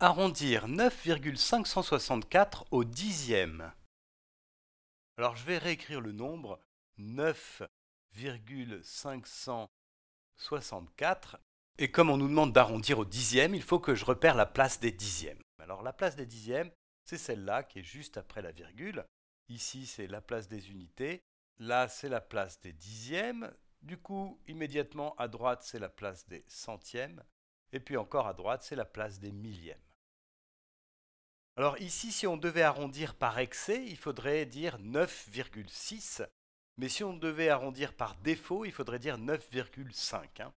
Arrondir 9,564 au dixième. Alors je vais réécrire le nombre 9,564. Et comme on nous demande d'arrondir au dixième, il faut que je repère la place des dixièmes. Alors la place des dixièmes, c'est celle-là qui est juste après la virgule. Ici, c'est la place des unités. Là, c'est la place des dixièmes. Du coup, immédiatement à droite, c'est la place des centièmes. Et puis encore à droite, c'est la place des millièmes. Alors ici, si on devait arrondir par excès, il faudrait dire 9,6. Mais si on devait arrondir par défaut, il faudrait dire 9,5. Hein.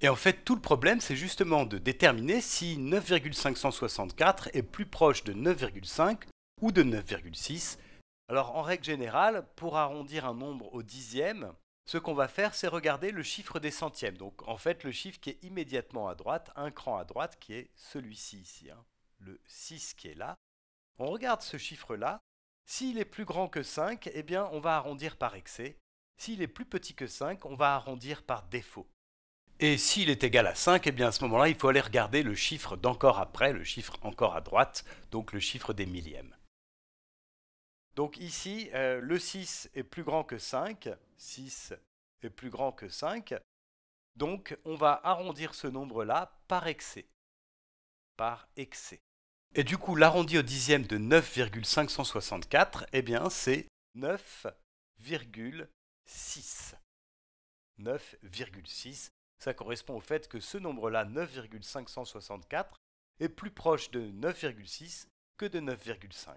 Et en fait, tout le problème, c'est justement de déterminer si 9,564 est plus proche de 9,5 ou de 9,6. Alors en règle générale, pour arrondir un nombre au dixième, ce qu'on va faire, c'est regarder le chiffre des centièmes. Donc en fait, le chiffre qui est immédiatement à droite, un cran à droite, qui est celui-ci ici, hein. le 6 qui est là. On regarde ce chiffre-là. S'il est plus grand que 5, eh bien on va arrondir par excès. S'il est plus petit que 5, on va arrondir par défaut. Et s'il est égal à 5, eh bien à ce moment-là, il faut aller regarder le chiffre d'encore après, le chiffre encore à droite, donc le chiffre des millièmes. Donc ici, euh, le 6 est plus grand que 5. 6 est plus grand que 5. Donc on va arrondir ce nombre-là par excès. Par excès. Et du coup, l'arrondi au dixième de 9,564, eh bien c'est 9,6. 9,6. Ça correspond au fait que ce nombre-là, 9,564, est plus proche de 9,6 que de 9,5.